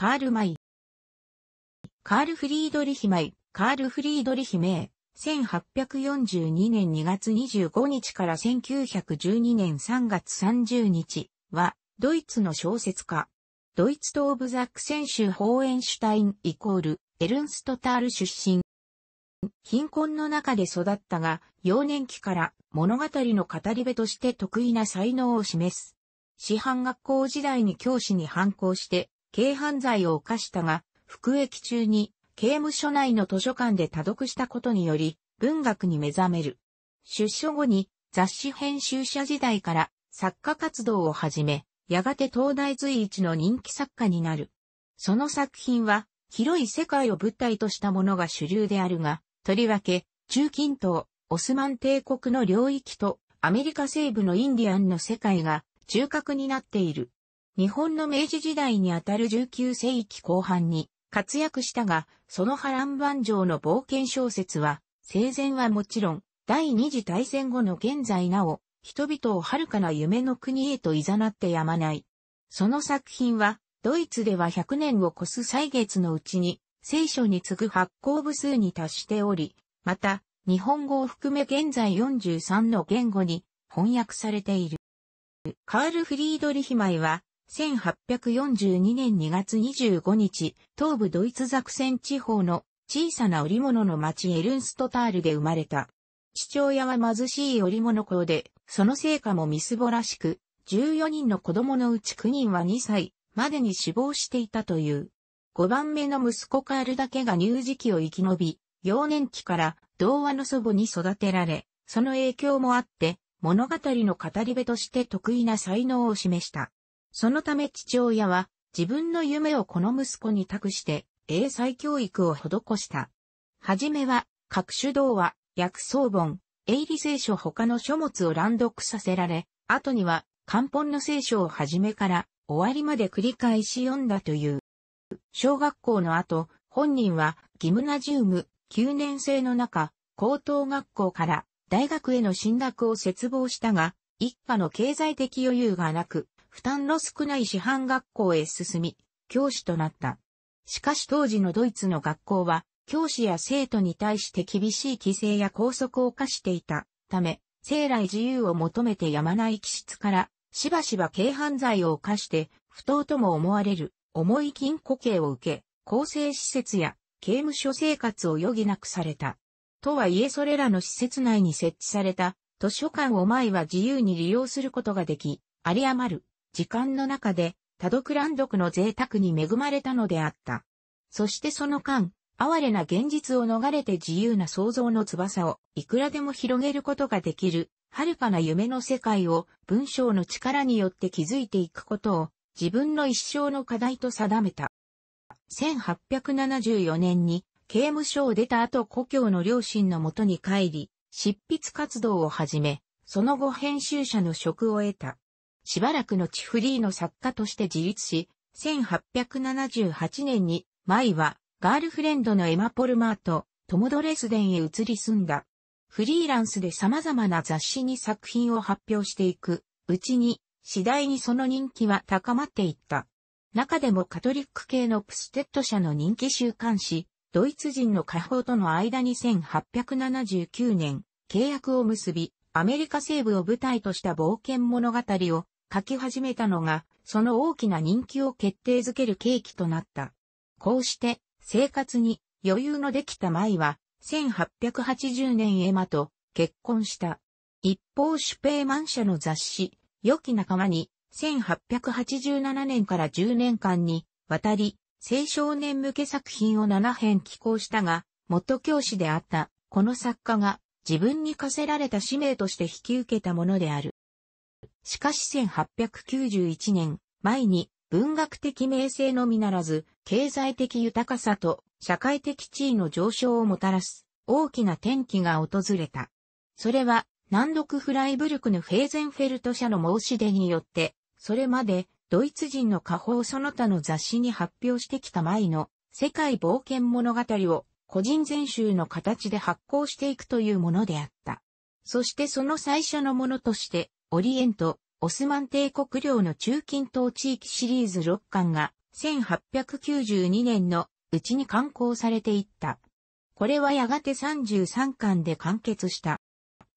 カール・マイ。カール・フリードリヒ・マイ、カール・フリードリヒ・メイ、1842年2月25日から1912年3月30日は、ドイツの小説家。ドイツトーブ・ザックセンュ・ホーエンシュタインイコール、エルンストタール出身。貧困の中で育ったが、幼年期から物語の語り部として得意な才能を示す。師範学校時代に教師に反抗して、軽犯罪を犯したが、服役中に刑務所内の図書館で多読したことにより、文学に目覚める。出所後に雑誌編集者時代から作家活動を始め、やがて東大随一の人気作家になる。その作品は、広い世界を物体としたものが主流であるが、とりわけ、中近東、オスマン帝国の領域と、アメリカ西部のインディアンの世界が中核になっている。日本の明治時代にあたる19世紀後半に活躍したが、その波乱万丈の冒険小説は、生前はもちろん、第二次大戦後の現在なお、人々を遥かな夢の国へと誘ってやまない。その作品は、ドイツでは100年を超す歳月のうちに、聖書に次ぐ発行部数に達しており、また、日本語を含め現在43の言語に翻訳されている。カール・フリードリヒマイは、1842年2月25日、東部ドイツザクセン地方の小さな織物の町エルンストタールで生まれた。父親は貧しい織物校で、その成果もみすぼらしく、14人の子供のうち9人は2歳までに死亡していたという。5番目の息子カールだけが乳児期を生き延び、幼年期から童話の祖母に育てられ、その影響もあって、物語の語り部として得意な才能を示した。そのため父親は自分の夢をこの息子に託して英才教育を施した。はじめは各種童は薬草本、英理聖書他の書物を乱読させられ、後には漢本の聖書をはじめから終わりまで繰り返し読んだという。小学校の後、本人はギムナジウム9年生の中、高等学校から大学への進学を切望したが、一家の経済的余裕がなく、負担の少ない師範学校へ進み、教師となった。しかし当時のドイツの学校は、教師や生徒に対して厳しい規制や拘束を課していたため、生来自由を求めてやまない気質から、しばしば軽犯罪を犯して、不当とも思われる、重い禁庫刑を受け、更生施設や刑務所生活を余儀なくされた。とはいえそれらの施設内に設置された図書館を前は自由に利用することができ、有り余る時間の中で、多読乱読の贅沢に恵まれたのであった。そしてその間、哀れな現実を逃れて自由な想像の翼をいくらでも広げることができる、遥かな夢の世界を文章の力によって築いていくことを自分の一生の課題と定めた。1874年に刑務所を出た後故郷の両親のもとに帰り、執筆活動を始め、その後編集者の職を得た。しばらくのチフリーの作家として自立し、1878年に、マイは、ガールフレンドのエマ・ポルマーと、トモドレスデンへ移り住んだ。フリーランスで様々な雑誌に作品を発表していく、うちに、次第にその人気は高まっていった。中でもカトリック系のプステッド社の人気週刊誌、ドイツ人の家宝との間に1879年、契約を結び、アメリカ西部を舞台とした冒険物語を書き始めたのが、その大きな人気を決定づける契機となった。こうして、生活に余裕のできた舞は、1880年エマと結婚した。一方シュペーマン社の雑誌、良き仲間に、1887年から10年間に、渡り、青少年向け作品を7編寄稿したが、元教師であった、この作家が、自分に課せられた使命として引き受けたものである。しかし1891年、前に文学的名声のみならず、経済的豊かさと社会的地位の上昇をもたらす大きな転機が訪れた。それは南独フライブルクのフェーゼンフェルト社の申し出によって、それまでドイツ人の家宝その他の雑誌に発表してきた前の世界冒険物語を個人全集の形で発行していくというものであった。そしてその最初のものとして、オリエント、オスマン帝国領の中近東地域シリーズ6巻が1892年のうちに刊行されていった。これはやがて33巻で完結した。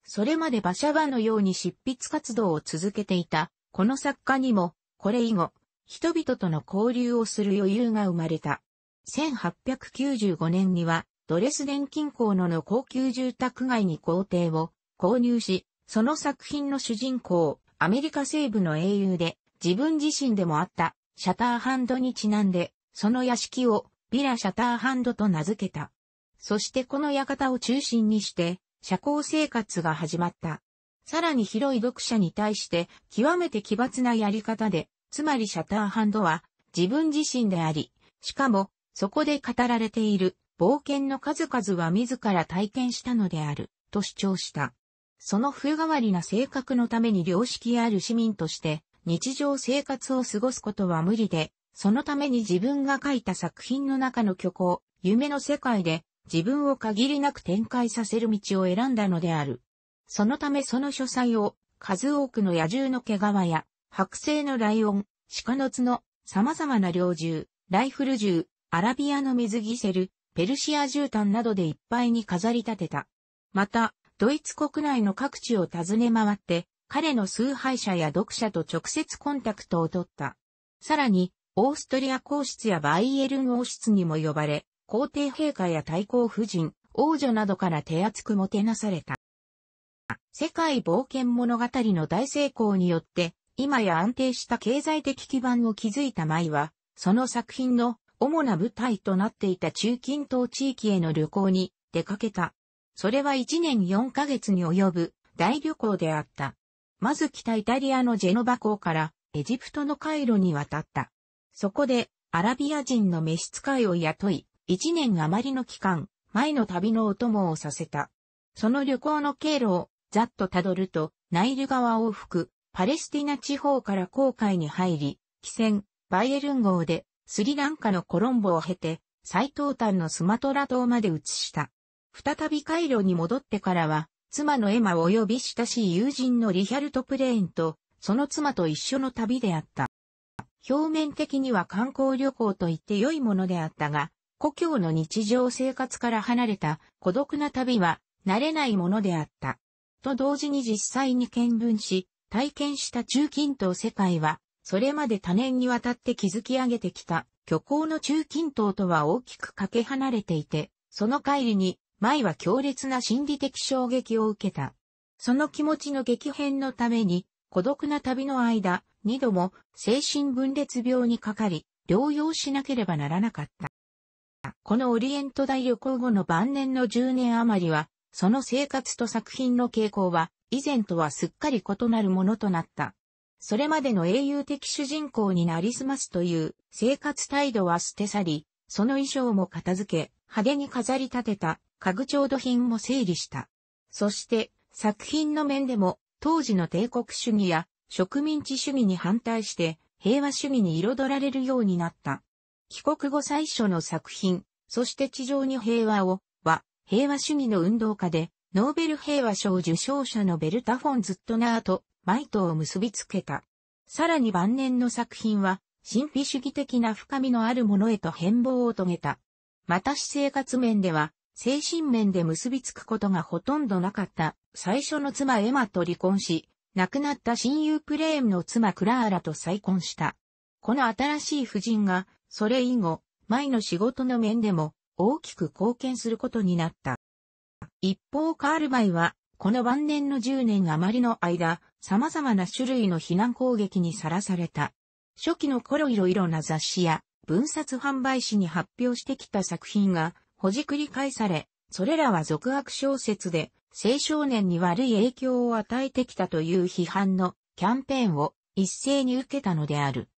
それまで馬車場のように執筆活動を続けていた、この作家にも、これ以後、人々との交流をする余裕が生まれた。1895年には、ドレスデン近郊のの高級住宅街に校庭を購入し、その作品の主人公、アメリカ西部の英雄で、自分自身でもあった、シャターハンドにちなんで、その屋敷を、ビラ・シャターハンドと名付けた。そしてこの館を中心にして、社交生活が始まった。さらに広い読者に対して、極めて奇抜なやり方で、つまりシャターハンドは、自分自身であり、しかも、そこで語られている、冒険の数々は自ら体験したのである、と主張した。その風変わりな性格のために良識ある市民として、日常生活を過ごすことは無理で、そのために自分が書いた作品の中の虚構、夢の世界で自分を限りなく展開させる道を選んだのである。そのためその書斎を数多くの野獣の毛皮や剥製のライオン、鹿の角、様々な猟銃、ライフル銃、アラビアの水ギセル、ペルシア絨毯などでいっぱいに飾り立てた。また、ドイツ国内の各地を訪ね回って、彼の崇拝者や読者と直接コンタクトを取った。さらに、オーストリア皇室やバイエルン王室にも呼ばれ、皇帝陛下や太閤夫人、王女などから手厚くもてなされた。世界冒険物語の大成功によって、今や安定した経済的基盤を築いた舞は、その作品の主な舞台となっていた中近東地域への旅行に出かけた。それは1年4ヶ月に及ぶ大旅行であった。まず北イタリアのジェノバ港からエジプトのカイロに渡った。そこでアラビア人の召使いを雇い、1年余りの期間、前の旅のお供をさせた。その旅行の経路をざっとたどると、ナイル川往復、パレスティナ地方から航海に入り、汽船、バイエルン号で、スリランカのコロンボを経て、最東端のスマトラ島まで移した。再び回路に戻ってからは、妻のエマ及び親しい友人のリヒャルト・プレーンと、その妻と一緒の旅であった。表面的には観光旅行と言って良いものであったが、故郷の日常生活から離れた孤独な旅は慣れないものであった。と同時に実際に見聞し、体験した中近東世界は、それまで多年にわたって築き上げてきた虚構の中近東とは大きくかけ離れていて、その帰りに舞は強烈な心理的衝撃を受けた。その気持ちの激変のために、孤独な旅の間、二度も精神分裂病にかかり、療養しなければならなかった。このオリエント大旅行後の晩年の10年余りは、その生活と作品の傾向は、以前とはすっかり異なるものとなった。それまでの英雄的主人公になりすますという生活態度は捨て去り、その衣装も片付け、派手に飾り立てた家具調度品も整理した。そして、作品の面でも、当時の帝国主義や植民地主義に反対して平和主義に彩られるようになった。帰国後最初の作品、そして地上に平和を、は、平和主義の運動家で、ノーベル平和賞受賞者のベルタ・フォン・ズットナーとマイトを結びつけた。さらに晩年の作品は、神秘主義的な深みのあるものへと変貌を遂げた。また私生活面では、精神面で結びつくことがほとんどなかった最初の妻エマと離婚し、亡くなった親友プレームの妻クラーラと再婚した。この新しい夫人が、それ以後、前の仕事の面でも大きく貢献することになった。一方カールマイは、この晩年の10年余りの間、様々な種類の避難攻撃にさらされた。初期の頃いろいろな雑誌や文冊販売誌に発表してきた作品がほじくり返され、それらは俗悪小説で、青少年に悪い影響を与えてきたという批判のキャンペーンを一斉に受けたのである。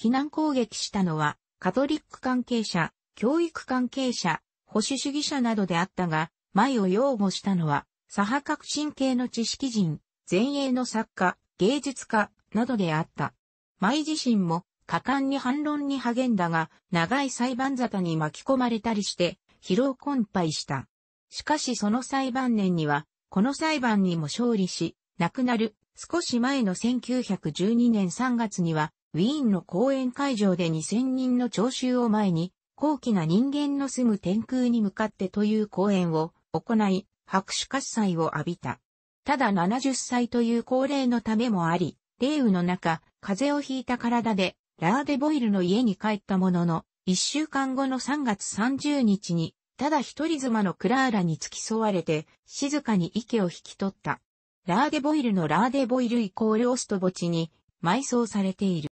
避難攻撃したのは、カトリック関係者、教育関係者、保守主義者などであったが、前を擁護したのは、左派革新系の知識人、前衛の作家、芸術家、などであった。舞自身も果敢に反論に励んだが、長い裁判沙汰に巻き込まれたりして、疲労困憊した。しかしその裁判年には、この裁判にも勝利し、亡くなる少し前の1912年3月には、ウィーンの講演会場で2000人の聴衆を前に、高貴な人間の住む天空に向かってという講演を行い、拍手喝采を浴びた。ただ70歳という高齢のためもあり、霊雨の中、風邪をひいた体で、ラーデボイルの家に帰ったものの、一週間後の3月30日に、ただ一人妻のクラーラに付き添われて、静かに池を引き取った。ラーデボイルのラーデボイルイコールオスト墓地に埋葬されている。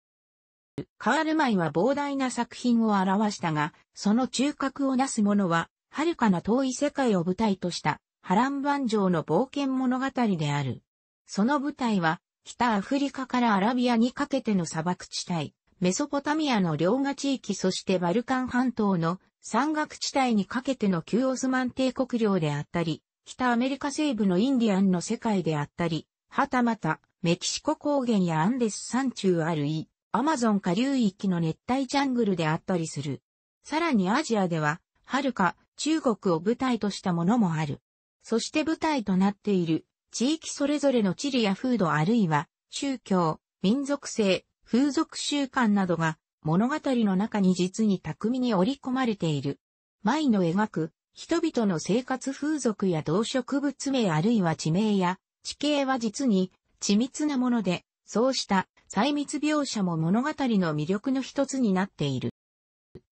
カールマイは膨大な作品を表したが、その中核をなすものは、遥かな遠い世界を舞台とした、波乱万丈の冒険物語である。その舞台は、北アフリカからアラビアにかけての砂漠地帯、メソポタミアの両河地域そしてバルカン半島の山岳地帯にかけての旧オスマン帝国領であったり、北アメリカ西部のインディアンの世界であったり、はたまたメキシコ高原やアンデス山中あるい、アマゾン下流域の熱帯ジャングルであったりする。さらにアジアでは、はるか中国を舞台としたものもある。そして舞台となっている地域それぞれの地理や風土あるいは宗教、民族性、風俗習慣などが物語の中に実に巧みに織り込まれている。舞の描く人々の生活風俗や動植物名あるいは地名や地形は実に緻密なもので、そうした細密描写も物語の魅力の一つになっている。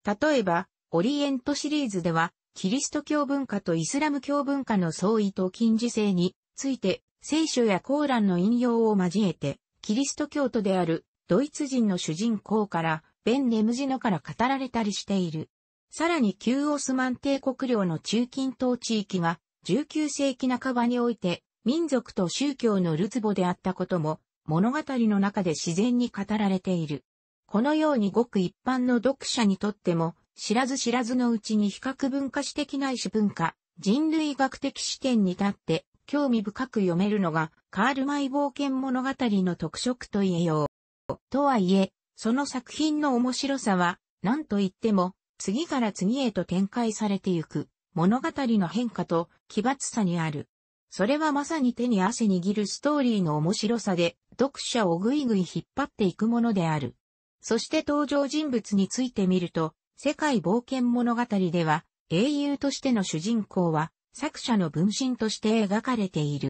例えば、オリエントシリーズでは、キリスト教文化とイスラム教文化の相違と近似性について、聖書やコーランの引用を交えて、キリスト教徒であるドイツ人の主人公から、ベン・ネムジノから語られたりしている。さらに旧オスマン帝国領の中近東地域が、19世紀半ばにおいて、民族と宗教のルツボであったことも、物語の中で自然に語られている。このようにごく一般の読者にとっても、知らず知らずのうちに比較文化史的ないし文化、人類学的視点に立って興味深く読めるのが、カールマイ冒険物語の特色と言えよう。とはいえ、その作品の面白さは、何と言っても、次から次へと展開されてゆく、物語の変化と奇抜さにある。それはまさに手に汗握るストーリーの面白さで、読者をぐいぐい引っ張っていくものである。そして登場人物についてみると、世界冒険物語では、英雄としての主人公は、作者の分身として描かれている。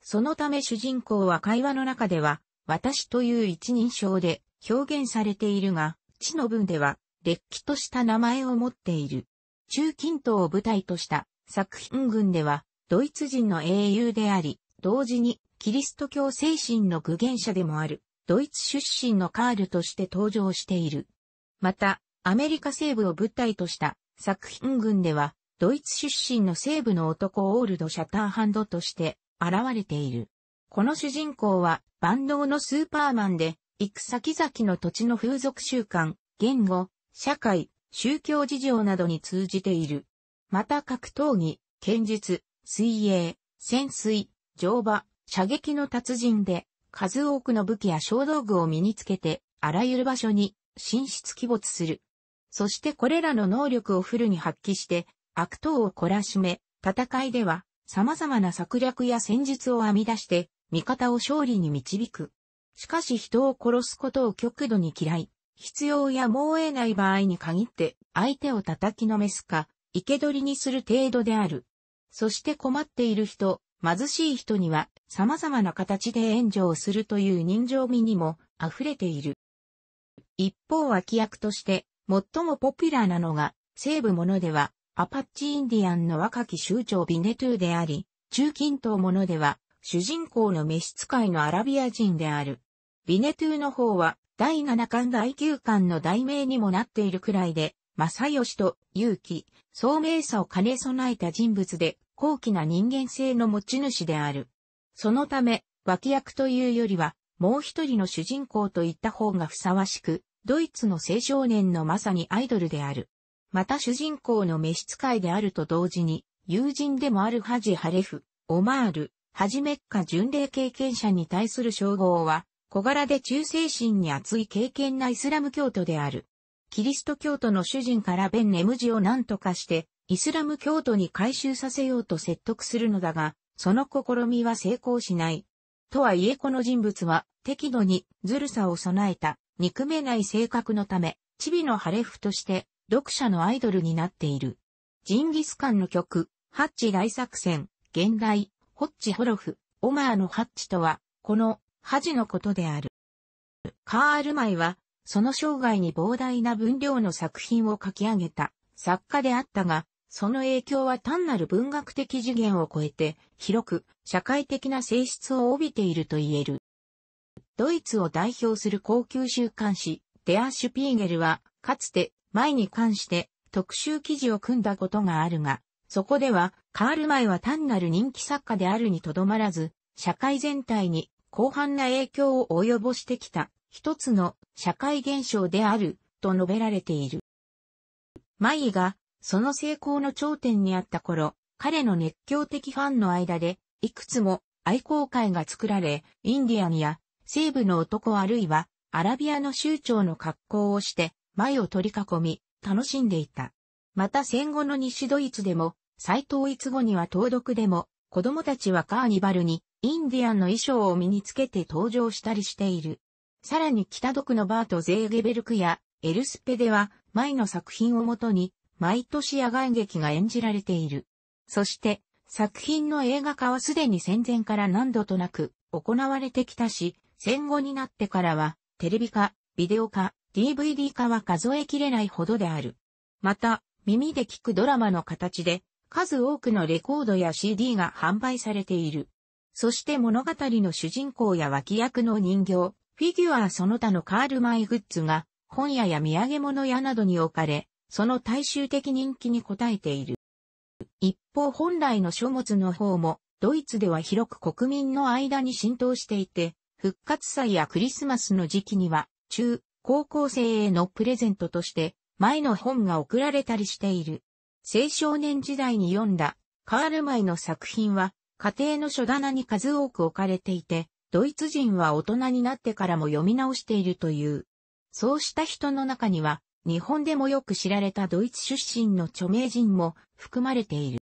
そのため主人公は会話の中では、私という一人称で表現されているが、地の文では、れっきとした名前を持っている。中近東を舞台とした作品群では、ドイツ人の英雄であり、同時にキリスト教精神の具現者でもある、ドイツ出身のカールとして登場している。また、アメリカ西部を舞台とした作品群では、ドイツ出身の西部の男オールド・シャターハンドとして現れている。この主人公は万能のスーパーマンで、行く先々の土地の風俗習慣、言語、社会、宗教事情などに通じている。また格闘技、剣術、水泳、潜水、乗馬、射撃の達人で、数多くの武器や小道具を身につけて、あらゆる場所に、進出鬼没する。そしてこれらの能力をフルに発揮して、悪党を懲らしめ、戦いでは、様々な策略や戦術を編み出して、味方を勝利に導く。しかし人を殺すことを極度に嫌い、必要やもう得ない場合に限って相手を叩きのめすか、生け捕りにする程度である。そして困っている人、貧しい人には様々な形で援助をするという人情味にも溢れている。一方脇役として最もポピュラーなのが西部ものではアパッチインディアンの若き州長ビネトゥーであり、中近東ものでは主人公の召使いのアラビア人である。ビネトゥの方は、第7巻第九巻の題名にもなっているくらいで、正義と勇気、聡明さを兼ね備えた人物で、高貴な人間性の持ち主である。そのため、脇役というよりは、もう一人の主人公といった方がふさわしく、ドイツの青少年のまさにアイドルである。また主人公の召使いであると同時に、友人でもあるハジ・ハレフ、オマール、はじめっか巡礼経験者に対する称号は、小柄で忠誠心に厚い経験なイスラム教徒である。キリスト教徒の主人からベン・ネムジを何とかして、イスラム教徒に改宗させようと説得するのだが、その試みは成功しない。とはいえこの人物は、適度にずるさを備えた、憎めない性格のため、チビのハレフとして、読者のアイドルになっている。ジンギスカンの曲、ハッチ大作戦、現代、ホッチホロフ、オマーのハッチとは、この、ハジのことである。カールマイは、その生涯に膨大な分量の作品を書き上げた作家であったが、その影響は単なる文学的次元を超えて、広く社会的な性質を帯びていると言える。ドイツを代表する高級週刊誌、デア・シュピーゲルは、かつて、マイに関して特集記事を組んだことがあるが、そこでは、カール・マイは単なる人気作家であるにとどまらず、社会全体に広範な影響を及ぼしてきた一つの社会現象であると述べられている。マイがその成功の頂点にあった頃、彼の熱狂的ファンの間でいくつも愛好会が作られ、インディアンや西部の男あるいはアラビアの州長の格好をして、前を取り囲み、楽しんでいた。また戦後の西ドイツでも、再統一後には東独でも、子供たちはカーニバルに、インディアンの衣装を身につけて登場したりしている。さらに北独のバート・ゼーゲベルクや、エルスペでは、前の作品をもとに、毎年野外劇が演じられている。そして、作品の映画化はすでに戦前から何度となく行われてきたし、戦後になってからは、テレビ化、ビデオ化、DVD 化は数えきれないほどである。また、耳で聞くドラマの形で、数多くのレコードや CD が販売されている。そして物語の主人公や脇役の人形、フィギュアその他のカールマイグッズが、本屋や土産物屋などに置かれ、その大衆的人気に応えている。一方本来の書物の方も、ドイツでは広く国民の間に浸透していて、復活祭やクリスマスの時期には、中、高校生へのプレゼントとして、前の本が送られたりしている。青少年時代に読んだカール・マイの作品は家庭の書棚に数多く置かれていて、ドイツ人は大人になってからも読み直しているという。そうした人の中には、日本でもよく知られたドイツ出身の著名人も含まれている。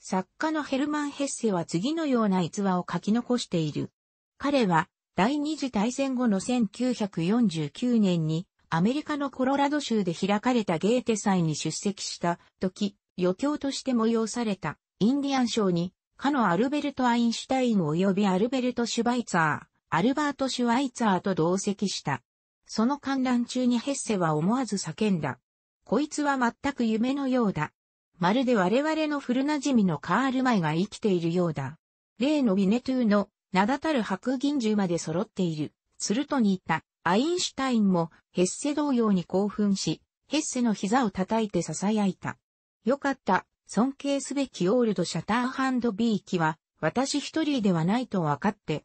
作家のヘルマン・ヘッセは次のような逸話を書き残している。彼は第二次大戦後の1949年にアメリカのコロラド州で開かれたゲーテ祭に出席した時、余興として催されたインディアン賞に、かのアルベルト・アインシュタイン及びアルベルト・シュバイツァー、アルバート・シュワイツァーと同席した。その観覧中にヘッセは思わず叫んだ。こいつは全く夢のようだ。まるで我々の古馴染みのカール・マイが生きているようだ。例のビネトゥーの名だたる白銀獣まで揃っている。すると似たアインシュタインもヘッセ同様に興奮し、ヘッセの膝を叩いて囁いた。よかった、尊敬すべきオールドシャターハンドビーキは、私一人ではないと分かって、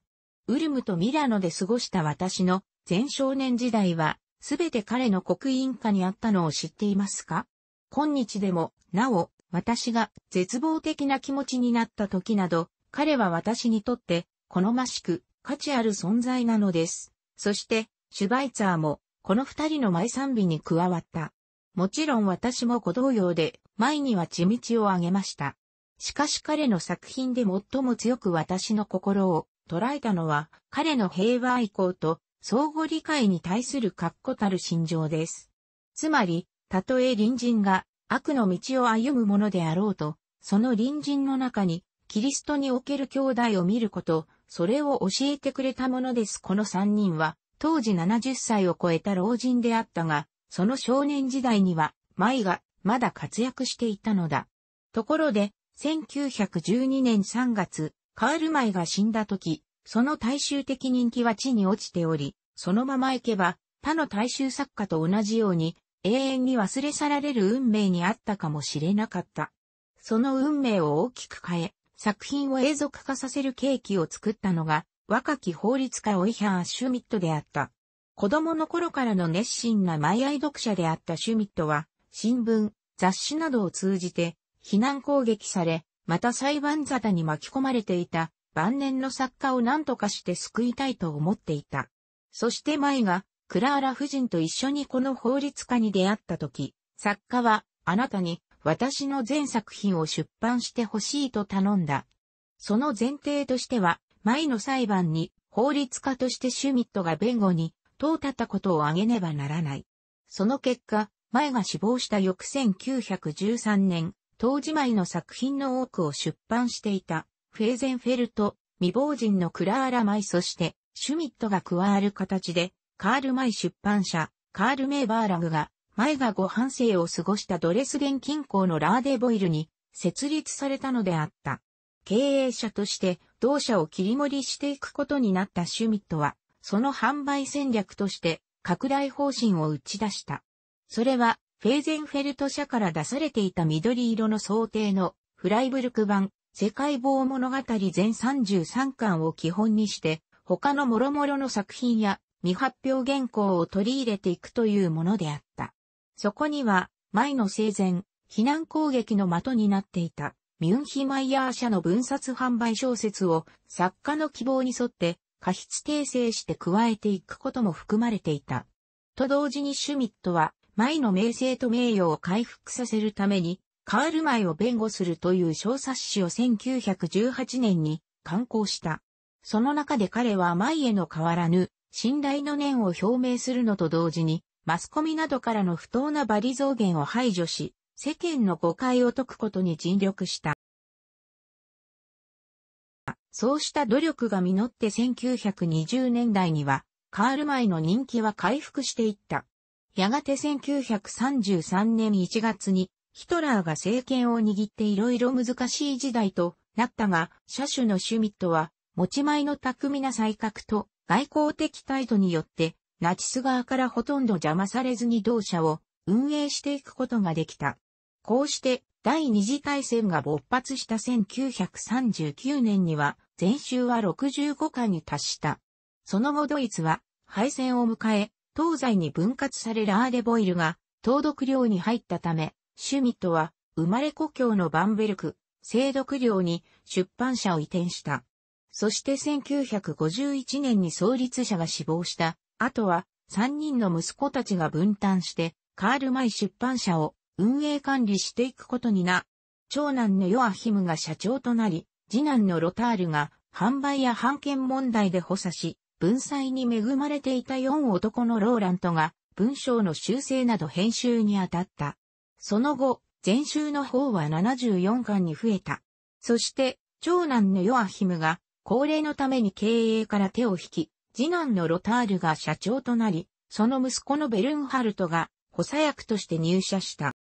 ウルムとミラノで過ごした私の前少年時代は、すべて彼の刻印下にあったのを知っていますか今日でも、なお、私が絶望的な気持ちになった時など、彼は私にとって、好ましく、価値ある存在なのです。そして、シュバイツァーも、この二人の前賛美に加わった。もちろん私も子同様で、前には血道をあげました。しかし彼の作品で最も強く私の心を捉えたのは、彼の平和愛好と相互理解に対する確固たる心情です。つまり、たとえ隣人が悪の道を歩むものであろうと、その隣人の中に、キリストにおける兄弟を見ること、それを教えてくれたものです。この三人は、当時70歳を超えた老人であったが、その少年時代には、舞が、まだ活躍していたのだ。ところで、1912年3月、カール・舞が死んだ時、その大衆的人気は地に落ちており、そのまま行けば、他の大衆作家と同じように、永遠に忘れ去られる運命にあったかもしれなかった。その運命を大きく変え、作品を永続化させる契機を作ったのが、若き法律家オイハー・シュミットであった。子供の頃からの熱心な毎愛読者であったシュミットは、新聞、雑誌などを通じて、避難攻撃され、また裁判沙汰に巻き込まれていた晩年の作家を何とかして救いたいと思っていた。そして舞が、クラーラ夫人と一緒にこの法律家に出会った時、作家は、あなたに、私の全作品を出版してほしいと頼んだ。その前提としては、前の裁判に法律家としてシュミットが弁護にとうたったことを挙げねばならない。その結果、前が死亡した翌1913年、当時前の作品の多くを出版していた、フェーゼンフェルト、未亡人のクラーラ・マイそして、シュミットが加わる形で、カール・マイ出版社、カール・メーバーラグが、前がご半生を過ごしたドレスデン近郊のラーデボイルに設立されたのであった。経営者として同社を切り盛りしていくことになったシュミットは、その販売戦略として拡大方針を打ち出した。それは、フェーゼンフェルト社から出されていた緑色の想定のフライブルク版世界棒物語全33巻を基本にして、他の諸々の作品や未発表原稿を取り入れていくというものであった。そこには、前の生前、避難攻撃の的になっていた、ミュンヒマイヤー社の分冊販売小説を作家の希望に沿って過失訂正して加えていくことも含まれていた。と同時にシュミットは、前の名声と名誉を回復させるために、カール前を弁護するという小冊子を1918年に刊行した。その中で彼は前への変わらぬ信頼の念を表明するのと同時に、マスコミなどからの不当な罵詈増言を排除し、世間の誤解を解くことに尽力した。そうした努力が実って1920年代には、カールマイの人気は回復していった。やがて1933年1月に、ヒトラーが政権を握っていろいろ難しい時代となったが、車種のシュミットは、持ち前の巧みな才覚と外交的態度によって、ナチス側からほとんど邪魔されずに同社を運営していくことができた。こうして第二次大戦が勃発した1939年には、全州は65巻に達した。その後ドイツは敗戦を迎え、東西に分割されラーデボイルが、東独領に入ったため、シュミットは、生まれ故郷のバンベルク、西独領に出版社を移転した。そして1951年に創立者が死亡した、後は、3人の息子たちが分担して、カールマイ出版社を運営管理していくことにな。長男のヨアヒムが社長となり、次男のロタールが販売や版権問題で補佐し、文才に恵まれていた4男のローラントが文章の修正など編集に当たった。その後、全集の方は74巻に増えた。そして、長男のヨアヒムが高齢のために経営から手を引き、次男のロタールが社長となり、その息子のベルンハルトが補佐役として入社した。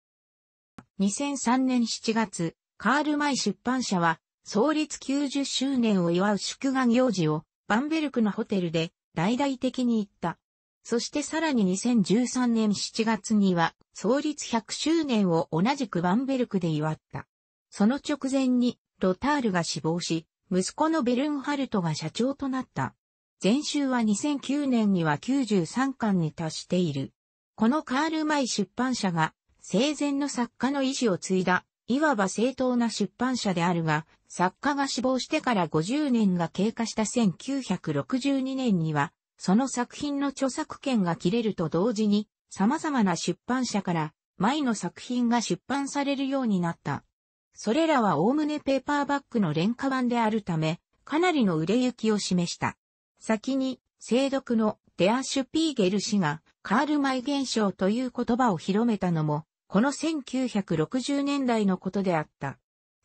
2003年7月、カール・マイ出版社は、創立90周年を祝う祝賀行事を、バンベルクのホテルで、大々的に行った。そしてさらに2013年7月には、創立100周年を同じくバンベルクで祝った。その直前に、ロタールが死亡し、息子のベルンハルトが社長となった。前週は2009年には93巻に達している。このカール・マイ出版社が生前の作家の意志を継いだ、いわば正当な出版社であるが、作家が死亡してから50年が経過した1962年には、その作品の著作権が切れると同時に、様々な出版社から前の作品が出版されるようになった。それらはおおむねペーパーバッグの廉価版であるため、かなりの売れ行きを示した。先に、精読のデア・シュピーゲル氏がカールマイ現象という言葉を広めたのも、この1960年代のことであった。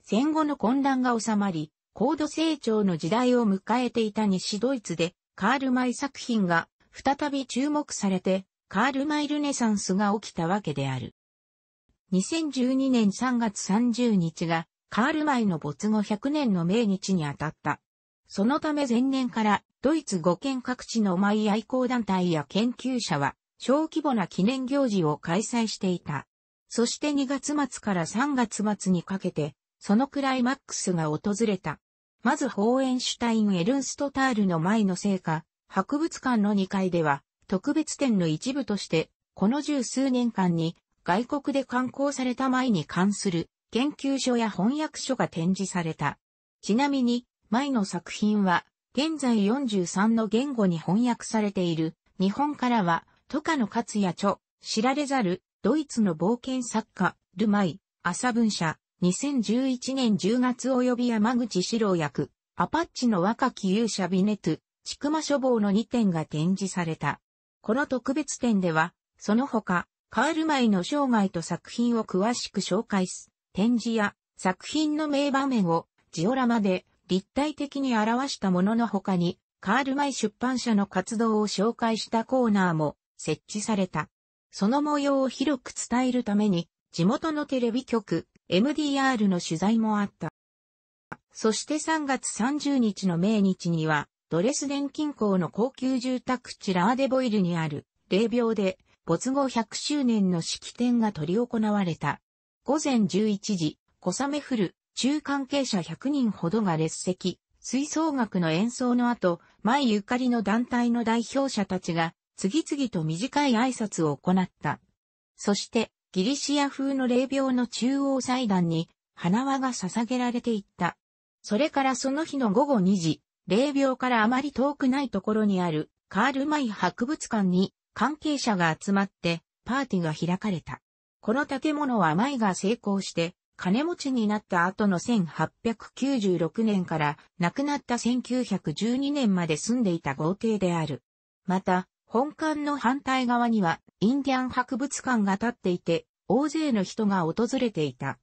戦後の混乱が収まり、高度成長の時代を迎えていた西ドイツで、カール・マイ作品が再び注目されて、カール・マイルネサンスが起きたわけである。2012年3月30日が、カール・マイの没後100年の命日にあたった。そのため前年から、ドイツ5県各地のマイ愛好団体や研究者は、小規模な記念行事を開催していた。そして2月末から3月末にかけて、そのクライマックスが訪れた。まずホーエンシュタイン・エルンストタールの前の成果、博物館の2階では、特別展の一部として、この十数年間に外国で刊行された前に関する研究書や翻訳書が展示された。ちなみに、前の作品は、現在43の言語に翻訳されている、日本からは、とかの勝也著、知られざる、ドイツの冒険作家、ルマイ、朝文社、2011年10月及び山口史郎役、アパッチの若き勇者ビネトちくま書房の2点が展示された。この特別展では、その他、カールマイの生涯と作品を詳しく紹介す、展示や作品の名場面をジオラマで立体的に表したものの他に、カールマイ出版社の活動を紹介したコーナーも設置された。その模様を広く伝えるために、地元のテレビ局、MDR の取材もあった。そして3月30日の命日には、ドレスデン近郊の高級住宅地ラーデボイルにある、霊廟で、没後100周年の式典が取り行われた。午前11時、小雨降る、中関係者100人ほどが列席、吹奏楽の演奏の後、前ゆかりの団体の代表者たちが、次々と短い挨拶を行った。そして、ギリシア風の霊廟の中央祭壇に花輪が捧げられていった。それからその日の午後2時、霊廟からあまり遠くないところにあるカールマイ博物館に関係者が集まってパーティーが開かれた。この建物はマイが成功して金持ちになった後の1896年から亡くなった1912年まで住んでいた豪邸である。また、本館の反対側にはインディアン博物館が建っていて、大勢の人が訪れていた。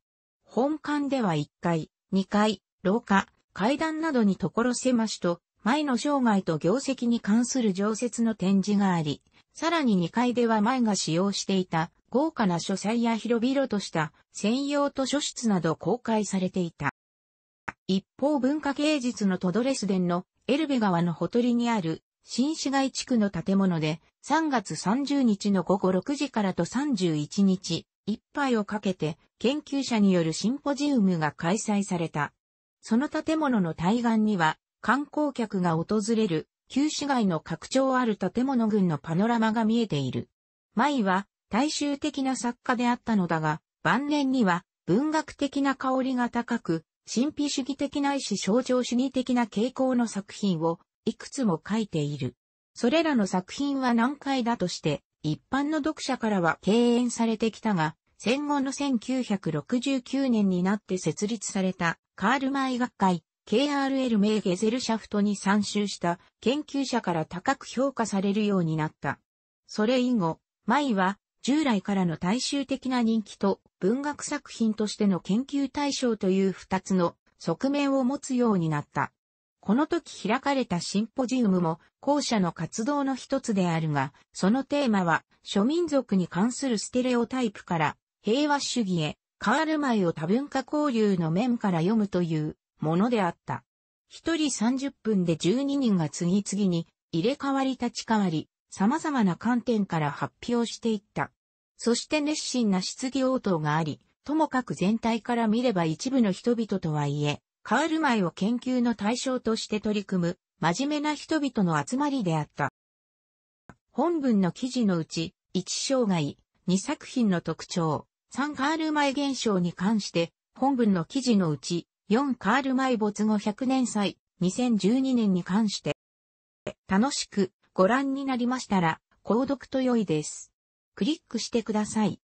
本館では1階、2階、廊下、階段などに所狭しと、前の生涯と業績に関する常設の展示があり、さらに2階では前が使用していた豪華な書斎や広々とした専用図書室など公開されていた。一方文化芸術のトドレスデンのエルベ川のほとりにある新市街地区の建物で3月30日の午後6時からと31日、一杯をかけて研究者によるシンポジウムが開催された。その建物の対岸には観光客が訪れる旧市街の拡張ある建物群のパノラマが見えている。舞は大衆的な作家であったのだが、晩年には文学的な香りが高く、神秘主義的ないし象徴主義的な傾向の作品をいくつも書いている。それらの作品は難解だとして、一般の読者からは敬遠されてきたが、戦後の1969年になって設立されたカールマイ学会 KRL 名ゲゼルシャフトに参集した研究者から高く評価されるようになった。それ以後、マイは従来からの大衆的な人気と文学作品としての研究対象という二つの側面を持つようになった。この時開かれたシンポジウムも後者の活動の一つであるが、そのテーマは諸民族に関するステレオタイプから平和主義へカールマイを多文化交流の面から読むというものであった。一人30分で12人が次々に入れ替わり立ち替わり、様々な観点から発表していった。そして熱心な質疑応答があり、ともかく全体から見れば一部の人々とはいえ、カールマイを研究の対象として取り組む、真面目な人々の集まりであった。本文の記事のうち、1障害、2作品の特徴、3カールマイ現象に関して、本文の記事のうち、4カールマイ没後100年祭、2012年に関して、楽しくご覧になりましたら、購読と良いです。クリックしてください。